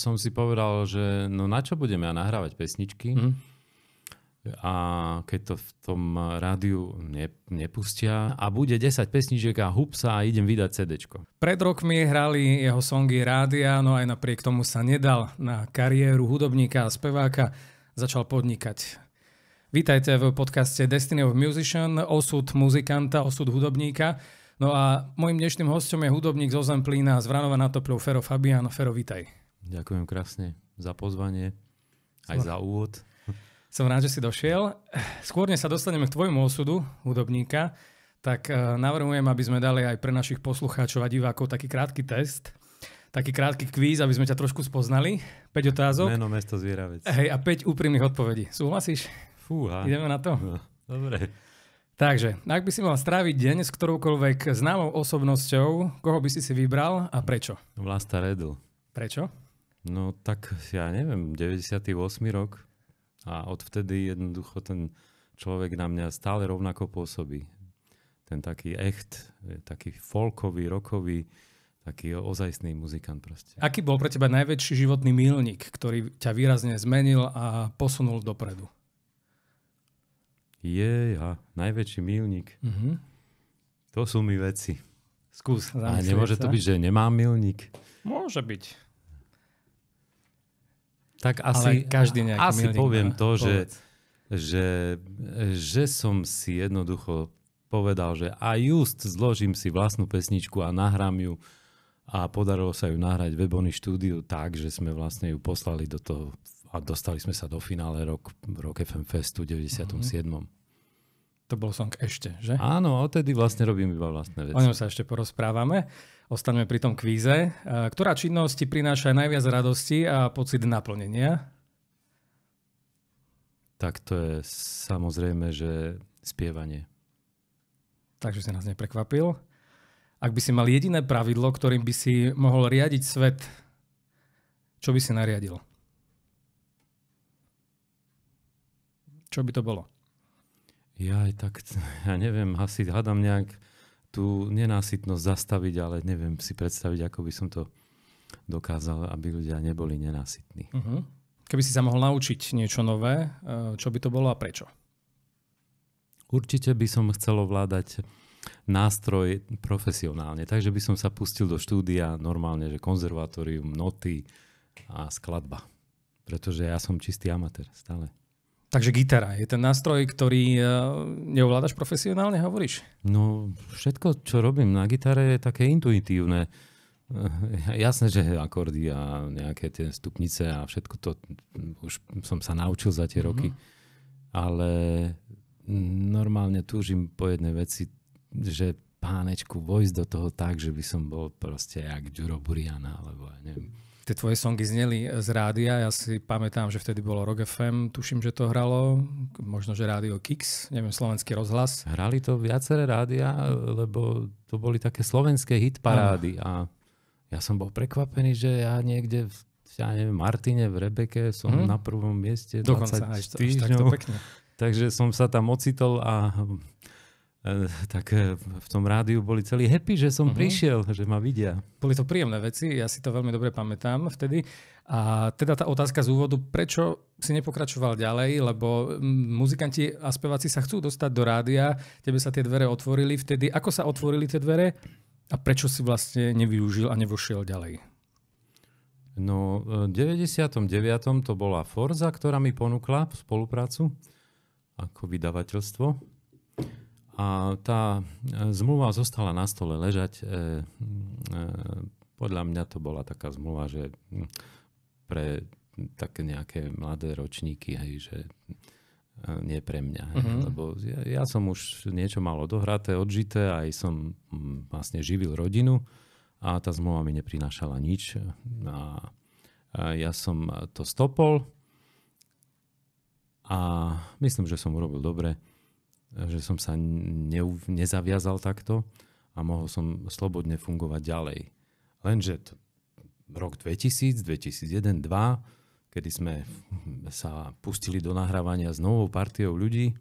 som si povedal, že no na čo budeme ja nahrávať pesničky. Mm. A keď to v tom rádiu ne, nepustia a bude 10 pesničiek a hupsa a idem vydať CD. Pred rokmi hrali jeho songy rádia, no aj napriek tomu sa nedal na kariéru hudobníka a speváka, začal podnikať. Vítajte v podcaste Destiny of Musician, osud muzikanta, osud hudobníka. No a môjim dnešným hostom je hudobník zo Zemplína z Vranova na Topľou Fero Fabian. Fero, vítaj. Ďakujem krásne za pozvanie, aj Som... za úvod. Som rád, že si došiel. Skôr než sa dostaneme k tvojmu osudu, hudobníka, tak eh, navrhujem, aby sme dali aj pre našich poslucháčov a divákov taký krátky test, taký krátky kvíz, aby sme ťa trošku spoznali. 5 otázok. Meno, mesto, zvieravec. Hej, a 5 úprimných odpovedí. Súhlasíš? Fúha. Ideme na to? No, dobre. Takže, ak by si mal stráviť deň s ktoroukoľvek známou osobnosťou, koho by si si vybral a prečo? Vlasta Redu. Prečo? No tak ja neviem, 98 rok a odvtedy jednoducho ten človek na mňa stále rovnako pôsobí. Ten taký echt, e, taký folkový, rokový, taký ozajstný muzikant proste. Aký bol pre teba najväčší životný milník, ktorý ťa výrazne zmenil a posunul dopredu? Je, ja, najväčší milník. Mm-hmm. To sú mi veci. Skús. A nemôže sa. to byť, že nemám milník? Môže byť. Tak asi Ale každý nejaký Asi milník, poviem to, že, že, že som si jednoducho povedal, že a just zložím si vlastnú pesničku a nahrám ju a podarilo sa ju nahrať v Ebony štúdiu tak, že sme vlastne ju poslali do toho a dostali sme sa do finále rok, Rock FM Festu 97. Mm-hmm. To bol song ešte, že? Áno, a odtedy vlastne robím iba vlastné veci. O ňom sa ešte porozprávame. Ostaneme pri tom kvíze. E, ktorá činnosť ti prináša najviac radosti a pocit naplnenia? Tak to je samozrejme, že spievanie. Takže si nás neprekvapil. Ak by si mal jediné pravidlo, ktorým by si mohol riadiť svet, čo by si nariadil? Čo by to bolo? Ja aj tak, ja neviem, asi hádam nejak tú nenásytnosť zastaviť, ale neviem si predstaviť, ako by som to dokázal, aby ľudia neboli nenásytní. Uh-huh. Keby si sa mohol naučiť niečo nové, e, čo by to bolo a prečo? Určite by som chcel ovládať nástroj profesionálne, takže by som sa pustil do štúdia normálne, že konzervatórium, noty a skladba. Pretože ja som čistý amatér stále. Takže gitara je ten nástroj, ktorý e, neovládaš profesionálne, hovoríš? No, všetko, čo robím na gitare, je také intuitívne. E, jasné, že akordy a nejaké tie stupnice a všetko to už som sa naučil za tie mhm. roky. Mm-hmm. Ale normálne túžim po jednej veci, že pánečku, vojsť do toho tak, že by som bol proste jak Duro Buriana, alebo ja neviem tie tvoje songy zneli e, z rádia. Ja si pamätám, že vtedy bolo Rock FM, tuším, že to hralo. Možno, že rádio Kix, neviem, slovenský rozhlas. Hrali to viaceré rádia, e, lebo to boli také slovenské hitparády. A ja som bol prekvapený, že ja niekde v ja neviem, Martine, v Rebeke som hmm. na prvom mieste Dokonca, 20 týždňov. No. pekne. Takže som sa tam ocitol a Eh, tak eh, v tom rádiu boli celí happy, že som uh-huh. prišiel, že ma vidia. Boli to príjemné veci, ja si to veľmi dobre pamätám vtedy. A teda tá otázka z úvodu, prečo si nepokračoval ďalej, lebo mm, muzikanti a speváci sa chcú dostať do rádia, tebe sa tie dvere otvorili vtedy. Ako sa otvorili tie dvere a prečo si vlastne nevyužil a nevošiel ďalej? No, eh, v 99. to bola Forza, ktorá mi ponúkla spoluprácu ako vydavateľstvo a tá e, zmluva zostala na stole ležať. E, e, podľa mňa to bola taká zmluva, že hm, pre také nejaké mladé ročníky, hej, že nie pre mňa. Hej, uh-huh. Lebo ja, ja som už niečo malo dohraté, odžité, aj som hm, vlastne živil rodinu a tá zmluva mi neprinášala nič. A ja som to stopol a myslím, že som urobil dobre že som sa nezaviazal takto a mohol som slobodne fungovať ďalej. Lenže to, rok 2000, 2001, 2, kedy sme sa pustili do nahrávania s novou partiou ľudí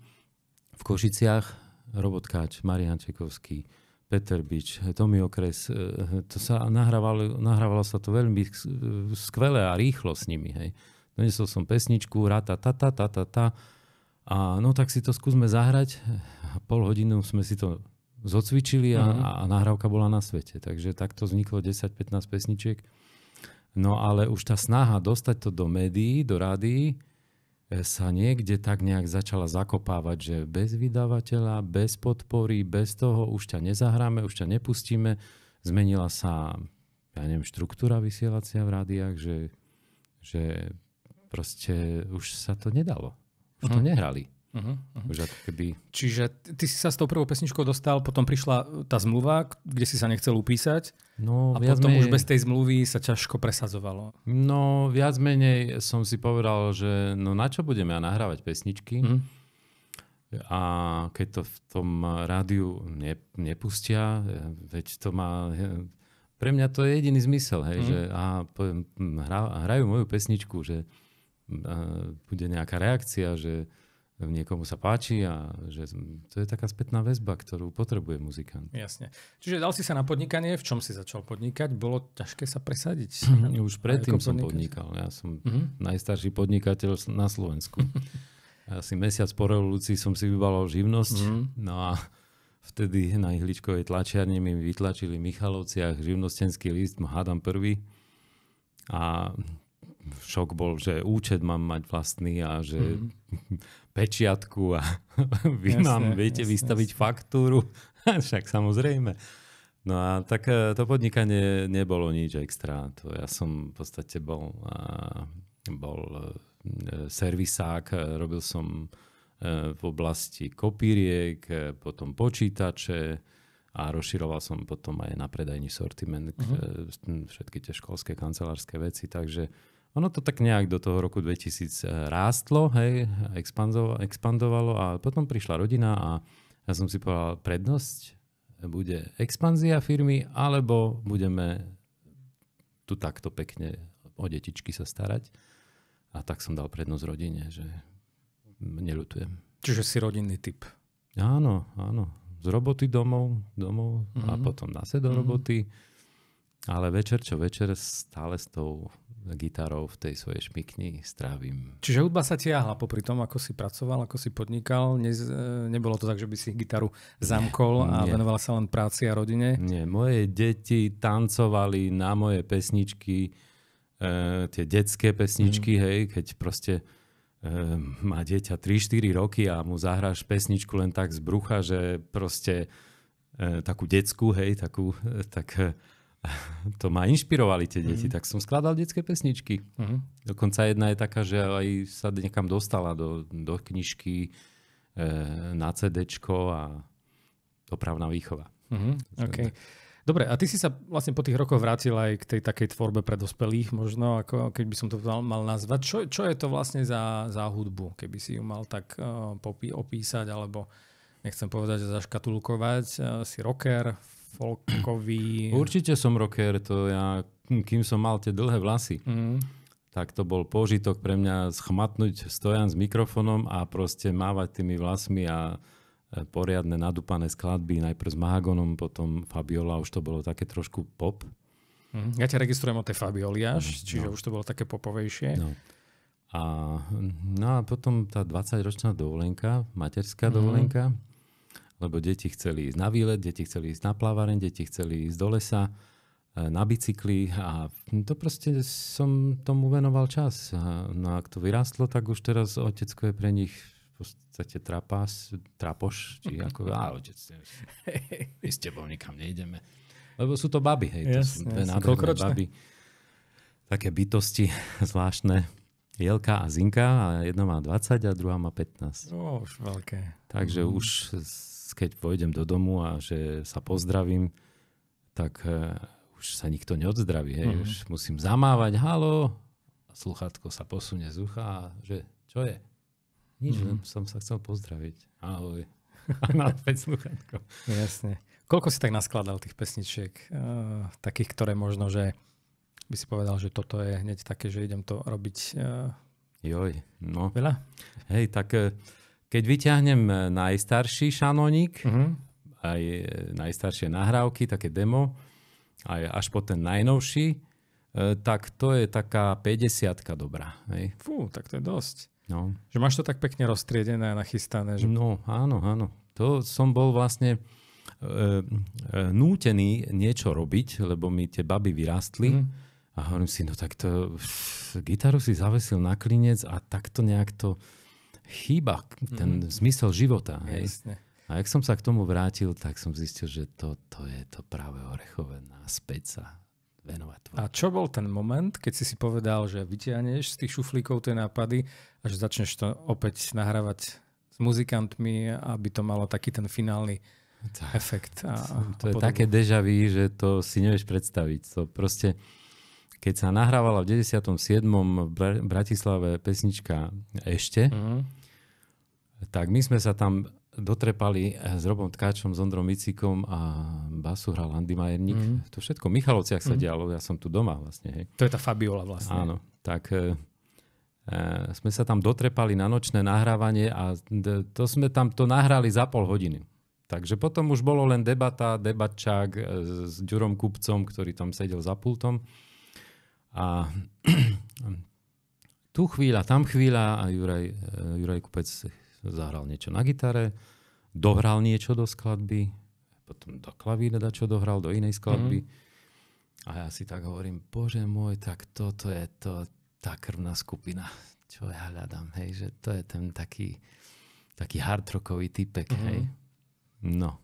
v Košiciach, Robotkáč, Marian Čekovský, Peter Bič, Tomi Okres, e, to sa nahrávalo, nahrávalo sa to veľmi skvelé a rýchlo s nimi. Hej. Donesol som pesničku, rata, ta, ta, ta, ta, ta, ta a no tak si to skúsme zahrať. Pol hodinu sme si to zocvičili a, uh-huh. a nahrávka bola na svete. Takže takto vzniklo 10-15 pesničiek. No ale už tá snaha dostať to do médií, do rádií, e, sa niekde tak nejak začala zakopávať, že bez vydavateľa, bez podpory, bez toho už ťa nezahráme, už ťa nepustíme. Zmenila sa, ja neviem, štruktúra vysielacia v rádiách, že, že proste už sa to nedalo potom no mhm. uh nehrali. Uh-huh, uh-huh. Už ako keby... Čiže ty si sa s tou prvou pesničkou dostal, potom prišla e, tá zmluva, kde si sa nechcel upísať no, a potom menej... už bez tej zmluvy sa ťažko presadzovalo. No viac menej som si povedal, že no na čo budeme ja nahrávať pesničky uh-huh. a keď to v tom rádiu ne, nepustia, e, veď to má... E, pre mňa to je jediný zmysel, hej, uh-huh. že a poviem, hm, hra, hrajú moju pesničku, že bude nejaká reakcia, že niekomu sa páči a že to je taká spätná väzba, ktorú potrebuje muzikant. Jasne. Čiže dal si sa na podnikanie, v čom si začal podnikať? Bolo ťažké sa presadiť? Mhm, už predtým som podnikať? podnikal. Ja som mm-hmm. najstarší podnikateľ na Slovensku. Asi mesiac po revolúcii som si vybalal živnosť, mm-hmm. no a vtedy na ihličkovej tlačiarni mi vytlačili v Michalovciach živnostenský list, hádam prvý. A šok bol, že účet mám mať vlastný a že mm. pečiatku a vy jasne, nám viete jasne, vystaviť jasne. faktúru. Však samozrejme. No a tak e, to podnikanie nebolo nič extra. To ja som v podstate bol, bol e, servisák, e, robil som v oblasti kopíriek, potom počítače a rozširoval som potom aj na predajný sortiment uh-huh. všetky tie školské kancelárske veci, takže ono to tak nejak do toho roku 2000 eh, rástlo, hej, expandovalo, a potom prišla rodina a ja som si povedal, prednosť bude expanzia firmy, alebo budeme tu takto pekne o detičky sa starať. A tak som dal prednosť rodine, že neľutujem. Čiže si rodinný typ. Áno, áno. Z roboty domov, domov mm-hmm. a mhm. potom zase do mhm. roboty. Mm-hmm. Ale večer čo večer stále s tou gitarou v tej svojej šmikni strávim. Čiže hudba sa tiahla popri tom, ako si pracoval, ako si podnikal. Ne, e, nebolo to tak, že by si gitaru zamkol nie, a nie. venoval sa len práci a rodine? Nie, moje deti tancovali na moje pesničky, e, tie detské pesničky, mm. hej, keď proste e, má dieťa 3-4 roky a mu zahráš pesničku len tak z brucha, že proste e, takú detskú, hej, takú, e, tak e, to ma inšpirovali tie deti, mm. tak som skladal detské pesničky. Mm. Dokonca jedna je taká, že aj sa niekam dostala do, do knižky e, na CD a dopravná výchova. Mm. Okay. Dobre, a ty si sa vlastne po tých rokoch vrátil aj k tej takej tvorbe pre dospelých, možno, ako keď by som to mal, mal nazvať. Čo, čo je to vlastne za, za hudbu, keby si ju mal tak uh, e, popí, opísať, alebo nechcem povedať, že zaškatulkovať, uh, si rocker, folkový... Určite som rocker, to ja, kým som mal tie dlhé vlasy, mm. tak to bol požitok pre mňa schmatnúť stojan s mikrofonom a proste mávať tými vlasmi a e, poriadne nadúpané skladby, najprv s Mahagonom, potom Fabiola, už to bolo také trošku pop. Mm. Ja ťa registrujem o tej Fabioli až, no, čiže no. už to bolo také popovejšie. No. A, no a potom tá 20-ročná dovolenka, materská mm. dovolenka, lebo deti chceli ísť na výlet, deti chceli ísť na plávaren, deti chceli ísť do lesa, e, na bicykli a to proste som tomu venoval čas. E, no ak to vyrástlo, tak už teraz otecko je pre nich v podstate trapas, trapoš, či ako, a otec, my s tebou nikam nejdeme. Lebo sú to baby, hej, to sú dve jasne, baby. Také bytosti zvláštne. Jelka a Zinka a jedna má 20 a druhá má 15. O, už veľké. Takže mm. už keď pôjdem do domu a že sa pozdravím, tak e, už sa nikto neodzdraví. Hej. Mm-hmm. Už musím zamávať, halo, a sluchátko sa posunie z ucha a že čo je? Nič, mm-hmm. som sa chcel pozdraviť. Ahoj. A naspäť sluchátko. Jasne. Koľko si tak naskladal tých pesničiek? Uh, takých, ktoré možno, že by si povedal, že toto je hneď také, že idem to robiť. Uh, Joj, no. Veľa? Hej, tak keď vyťahnem e, najstarší šanonik, uh-huh. Mhm. aj e, najstaršie nahrávky, také demo, aj až po ten najnovší, e, tak to je taká 50 dobrá. Hej. Fú, tak to je dosť. No. Že máš to tak pekne roztriedené a nachystané. Že... No, áno, áno. To som bol vlastne e, e, nútený niečo robiť, lebo mi tie baby vyrástli. Mm. A hovorím si, no tak to, gitaru si zavesil na klinec a takto nejak to chýba ten mm-hmm. zmysel života. Hej? A ak som sa k tomu vrátil, tak som zistil, že to, to je to práve orechové náspäť sa venovať. Tvoje. A čo bol ten moment, keď si si povedal, že vytiahneš z tých šuflíkov tie nápady a že začneš to opäť nahrávať s muzikantmi, aby to malo taký ten finálny to, efekt. A, to a je také deja vu, že to si nevieš predstaviť. To proste, keď sa nahrávala v 97. v Bratislave pesnička Ešte, mm-hmm tak my sme sa tam dotrepali eh, s Robom Tkáčom, s Ondrom Micikom a basu hral Andy Majerník. Mm. hmm To všetko v Michalovciach sa mm. Mm-hmm. dialo, ja som tu doma vlastne. Hej. To je tá Fabiola vlastne. Áno, tak e, e, sme sa tam dotrepali na nočné nahrávanie a d- to sme tam to nahrali za pol hodiny. Takže potom už bolo len debata, debatčák s Ďurom Kupcom, ktorý tam sedel za pultom. A tu chvíľa, tam chvíľa a Juraj, Juraj Kupec zahral niečo na gitare, dohral niečo do skladby, potom do klavíra čo dohral, do inej skladby. Mm-hmm. A ja si tak hovorím, bože môj, tak toto je to, tá krvná skupina, čo ja hľadám, hej, že to je ten taký, taký hardrockový typek, mm-hmm. hej. No.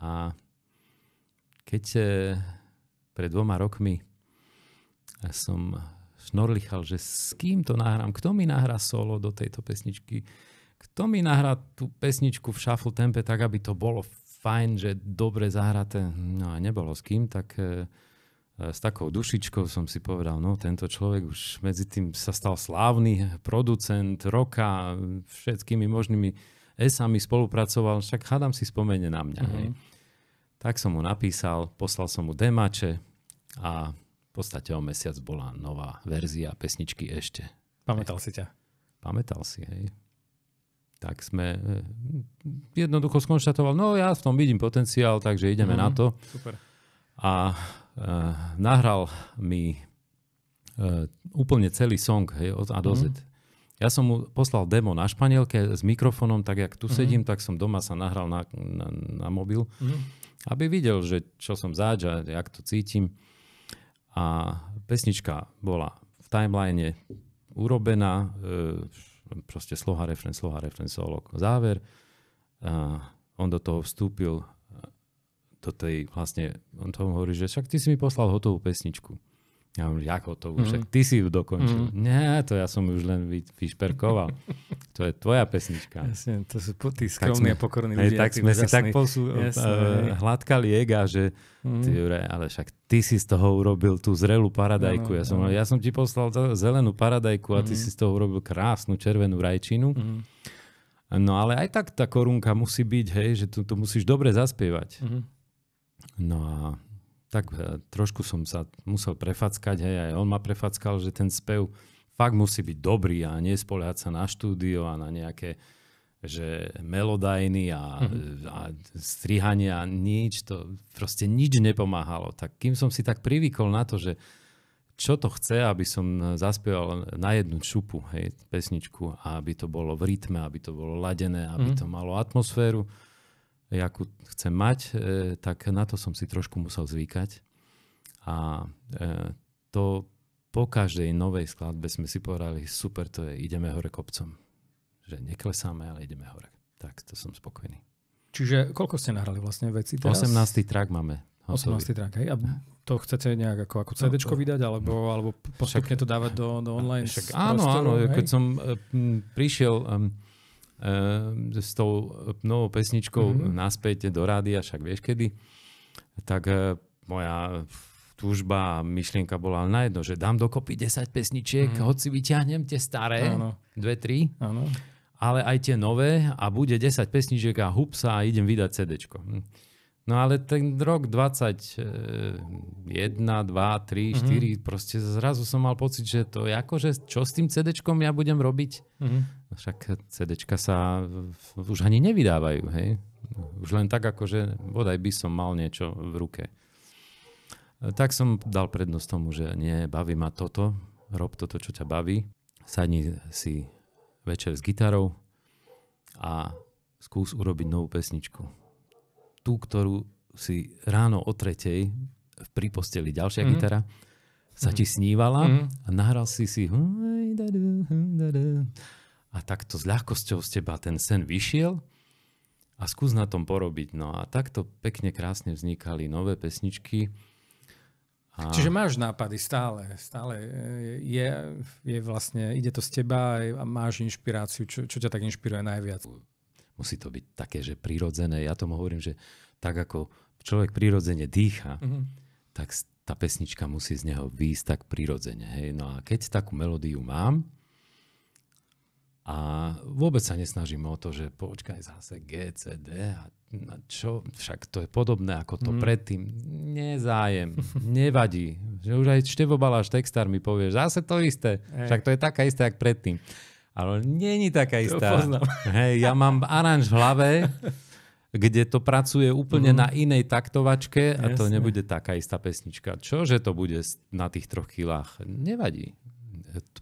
A keď e, pred dvoma rokmi ja e, som šnorlichal, že s kým to nahrám, kto mi nahrá solo do tejto pesničky, kto mi nahrá tú pesničku v shuffle tempe tak, aby to bolo fajn, že dobre zahraté, no a nebolo s kým, tak e, e, s takou dušičkou som si povedal, no tento človek už medzi tým sa stal slávny producent roka, všetkými možnými esami spolupracoval, však hádam si spomene na mňa. Mm-hmm. Tak som mu napísal, poslal som mu demače a v podstate o mesiac bola nová verzia pesničky ešte. Pamätal si ťa? Pamätal si, hej tak sme eh, jednoducho skonštatovali, no ja v tom vidím potenciál, takže ideme mm, na mhm, to. Super. A uh, nahral mi uh, úplne celý song hej, od A do Z. Mm. Ja som mu poslal demo na španielke s mikrofonom. tak jak tu mm. sedím, tak som doma sa nahral na, na, na mobil, mm. aby videl, že čo som zač a jak to cítim. A pesnička bola v timeline urobená, uh, proste sloha, refren, sloha, refren, solo, záver. A on do toho vstúpil e, do tej vlastne, on tomu hovorí, že však ty si mi poslal hotovú pesničku. Ja hovorím, ako to už, mm. ty si ju dokončil. Mm. Nie, to ja som už len vyšperkoval. to je tvoja pesnička. Jasne, to sú tí skromní a pokorní ľudia. Tak sme si tak posú, e, jasne, uh, hladkali ega, že mm. ty, Jure, ale však ty si z toho urobil tú zrelú paradajku. Ja, no, ja, som, no. ja som ti poslal zelenú paradajku a mm. ty mhm. si z toho urobil krásnu červenú rajčinu. Mm. No ale aj tak tá korunka musí byť, hej, že to, to musíš dobre zaspievať. Mm. No a tak e, trošku som sa musel prefackať, hej, aj on ma prefackal, že ten spev fakt musí byť dobrý a nespoliehať sa na štúdio a na nejaké že melodajny a, mm-hmm. a strihanie a nič, to proste nič nepomáhalo. Tak kým som si tak privykol na to, že čo to chce, aby som zaspieval na jednu šupu hej, pesničku, aby to bolo v rytme, aby to bolo ladené, aby mm-hmm. to malo atmosféru, akú chcem mať, e, tak na to som si trošku musel zvykať. A e, to po každej novej skladbe sme si povedali, super, to je, ideme hore kopcom. Že neklesáme, ale ideme hore. Tak, to som spokojný. Čiže koľko ste nahrali vlastne veci teraz? 18. track máme. Hotový. 18. track, hej? A mhm. to chcete nejak ako, ako cd no, vydať, alebo, no. alebo postupne však, to dávať do, do online? Však, áno, áno. Hej? Keď som e, prišiel... Um, Ehm, s tou eh, novou pesničkou mm-hmm. naspäť do a však vieš kedy, tak eh, moja túžba a myšlienka bola na jedno, že dám dokopy 10 pesničiek, mm. hoci vyťahnem tie staré, Áno. dve, tri, ale aj tie nové a bude 10 pesničiek a hup sa a idem vydať CD. Hm. No ale ten rok 21, 2, 3, 4, mm-hmm. proste zrazu som mal pocit, že to je ako, že čo s tým CD ja budem robiť. Mm-hmm však CD sa už ani nevydávajú, hej? Už len tak, akože bodaj by som mal niečo v ruke. Tak som dal prednosť tomu, že nie, baví ma toto, rob toto, čo ťa baví, sadni si večer s gitarou a skús urobiť novú pesničku. Tú, ktorú si ráno o tretej v priposteli ďalšia mm-hmm. gitara sa ti mhm. snívala mm-hmm. a nahral si si a takto s ľahkosťou z teba ten sen vyšiel a skús na tom porobiť. No a takto pekne, krásne vznikali nové pesničky. A... Čiže máš nápady stále, stále e, je, je vlastne, ide to z teba a máš inšpiráciu, čo, čo ťa tak inšpiruje najviac? Musí to byť také, že prirodzené. Ja tomu hovorím, že tak ako človek prirodzene dýcha, mm-hmm. tak tá pesnička musí z neho výjsť tak prirodzene. Hej? No a keď takú melódiu mám, a vôbec sa nesnažíme o to, že počkaj zase GCD a čo, však to je podobné ako to mm. predtým. Nezájem, nevadí. Že už aj Števo Baláš, textár mi povie, zase to isté, Ej. však to je taká isté, ako predtým. Ale není taká istá. Hej, ja mám aranž v hlave, kde to pracuje úplne mm. na inej taktovačke a Jasne. to nebude taká istá pesnička. že to bude na tých troch kilách? Nevadí.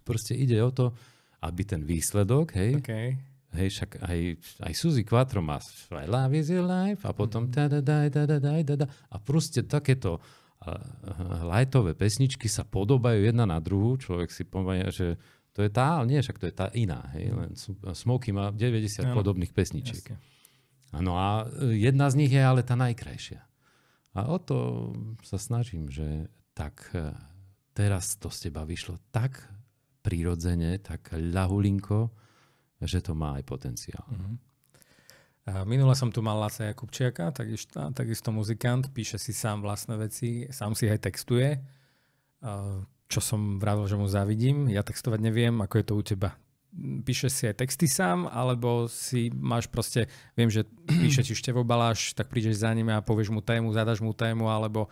Proste ide o to, aby ten výsledok, hej, okay. hej však aj, aj Suzy Quattro má love is your life a potom mhm. da da da da da da da a proste takéto lajtové pesničky sa podobajú jedna na druhú, človek si pomenia, že to je tá, ale nie, však to je tá iná. Hej? Mhm. Len Smoky má 90 no. podobných pesničiek. Áno, a jedna z nich je ale tá najkrajšia. A o to sa snažím, že tak e, teraz to z teba vyšlo tak prírodzene tak ľahulinko, že to má aj potenciál. Mm-hmm. Minule som tu mal Laca Jakubčiaka, takisto, takisto muzikant, píše si sám vlastné veci, sám si aj textuje, čo som vravil, že mu zavidím. Ja textovať neviem, ako je to u teba. Píše si aj texty sám, alebo si máš proste, viem, že píše ti Števo Baláš, tak prídeš za ním a povieš mu tému, zadaš mu tému, alebo uh,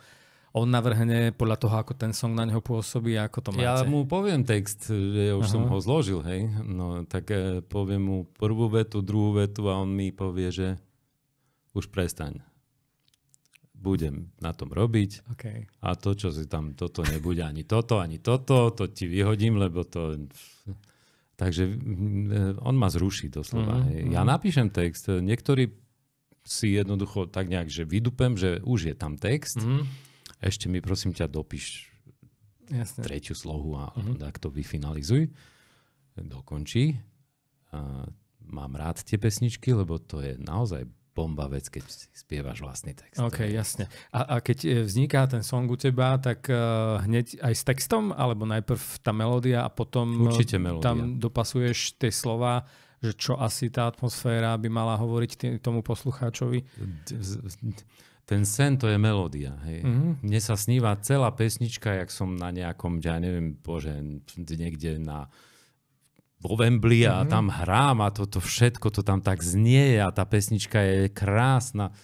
on navrhne podľa toho, ako ten song na neho pôsobí a ako to máte. Ja mu poviem text, že ja už Aha. som ho zložil, hej. No tak eh, poviem mu prvú vetu, druhú vetu a on mi povie, že už prestaň. Budem na tom robiť okay. a to, čo si tam, toto nebude ani toto, ani toto, to ti vyhodím, lebo to... Takže mm, on ma zruší doslova. Mm-hmm. Hej. Ja mhm. napíšem text, niektorí si jednoducho tak nejak, že vydupem, že už je tam text mm-hmm ešte mi prosím ťa dopíš Jasne. tretiu slohu a uh-huh. tak to vyfinalizuj. Dokončí. A mám rád tie pesničky, lebo to je naozaj bomba vec, keď spievaš vlastný text. OK, jasne. A, a keď e, vzniká ten song u teba, tak uh, hneď aj s textom, alebo najprv tá melódia a potom e, Určite melódia. tam dopasuješ tie slova, že čo asi tá atmosféra by mala hovoriť tomu poslucháčovi? ten sen to je melódia. Hej. Mm-hmm. Mne sa sníva celá pesnička, jak som na nejakom, ja neviem, bože, niekde na vo Wembley a mm-hmm. tam hrám a toto to všetko to tam tak znie a tá pesnička je krásna.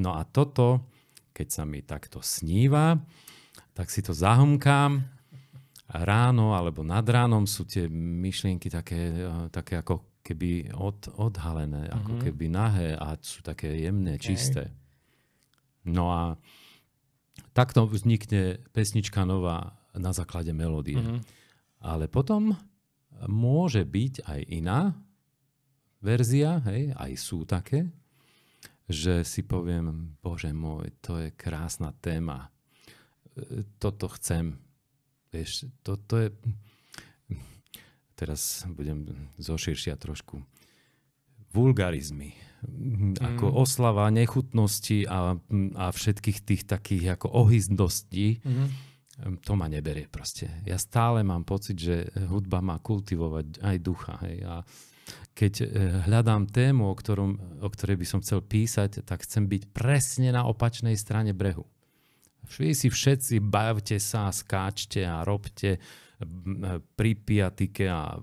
No a toto, keď sa mi takto sníva, tak si to zahmkám ráno alebo nad ránom sú tie myšlienky také, eh, také ako keby od, odhalené, mm-hmm. ako mhm. keby nahé a sú také jemné, okay. čisté. No a takto vznikne pesnička nová na základe melódie. Mm-hmm. Ale potom môže byť aj iná verzia, hej, aj sú také, že si poviem, bože môj, to je krásna téma. Toto chcem. Vieš, toto je... Teraz budem zoširšia trošku vulgarizmy, mm. ako mhm. oslava nechutnosti a, a všetkých tých takých ako ohyzdostí, mm. to ma neberie proste. Ja stále mám pocit, že hudba má kultivovať aj ducha. Hej. A keď eh, hľadám tému, o, ktorom, o ktorej by som chcel písať, tak chcem byť presne na opačnej strane brehu. Všetci si všetci bavte sa, skáčte a robte pri piatike a,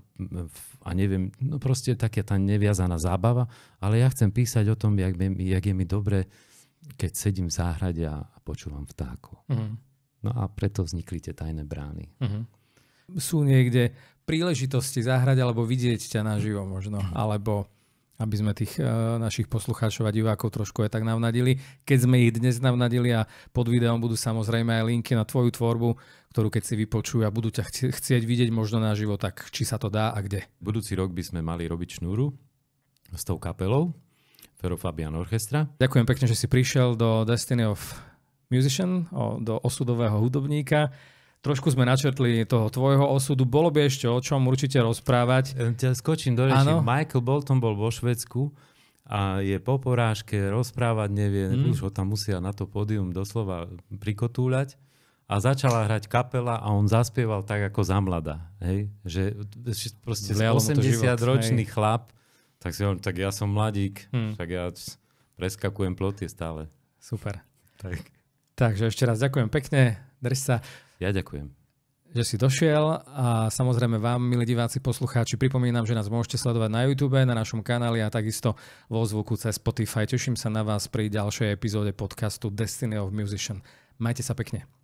a neviem, no proste taká tá neviazaná zábava, ale ja chcem písať o tom, jak, jak je mi dobre, keď sedím v záhrade a počúvam vtáku. Uh-huh. Mhm. No a preto vznikli tie tajné brány. Uh-huh. Sú niekde príležitosti záhrade, alebo vidieť ťa naživo možno, uh-huh. alebo aby sme tých e, našich poslucháčov a divákov trošku aj tak navnadili. Keď sme ich dnes navnadili a pod videom budú samozrejme aj linky na tvoju tvorbu, ktorú keď si vypočujú a budú ťa chcieť vidieť možno na živo, tak či sa to dá a kde. Budúci rok by sme mali robiť šnúru s tou kapelou Fero Fabian Orchestra. Ďakujem pekne, že si prišiel do Destiny of Musician, do osudového hudobníka. Trošku sme načrtli toho tvojho osudu. Bolo by ešte o čom určite rozprávať. Ja e, skočím do reči. Michael Bolton bol vo Švedsku a je po porážke, rozprávať nevie, mm. už ho tam musia na to pódium doslova prikotúľať. A začala hrať kapela a on zaspieval tak ako za mladá. Hej? Že proste 80-ročný chlap, tak si hovorím, tak ja som mladík, mm. tak ja preskakujem ploty stále. Super. Tak. Takže ešte raz ďakujem pekne, drž sa. Ja ďakujem že si došiel a samozrejme vám, milí diváci, poslucháči, pripomínam, že nás môžete sledovať na YouTube, na našom kanáli a takisto vo zvuku cez Spotify. Teším sa na vás pri ďalšej epizóde podcastu Destiny of Musician. Majte sa pekne.